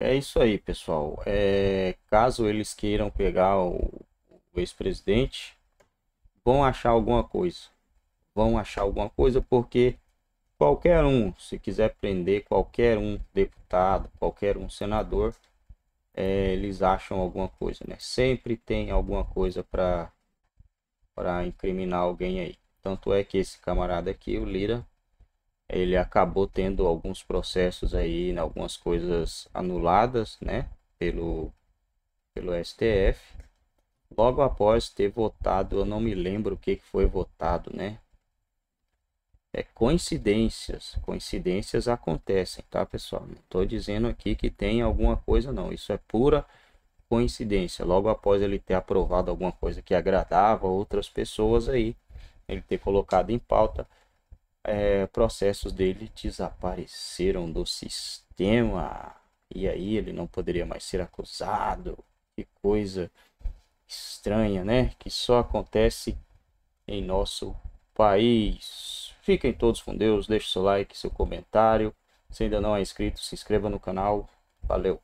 É isso aí, pessoal. É, caso eles queiram pegar o, o ex-presidente, vão achar alguma coisa. Vão achar alguma coisa porque qualquer um, se quiser prender qualquer um deputado, qualquer um senador, é, eles acham alguma coisa, né? Sempre tem alguma coisa para para incriminar alguém aí. Tanto é que esse camarada aqui, o Lira, ele acabou tendo alguns processos aí, algumas coisas anuladas, né, pelo, pelo STF. Logo após ter votado, eu não me lembro o que, foi votado, né? É coincidências, coincidências acontecem, tá, pessoal? Não estou dizendo aqui que tem alguma coisa, não. Isso é pura coincidência. Logo após ele ter aprovado alguma coisa que agradava outras pessoas aí, ele ter colocado em pauta, é, processos dele desapareceram do sistema. E aí ele não poderia mais ser acusado. Que coisa estranha, né? Que só acontece em nosso país. Fiquem todos com Deus, deixe seu like, seu comentário. Se ainda não é inscrito, se inscreva no canal. Valeu!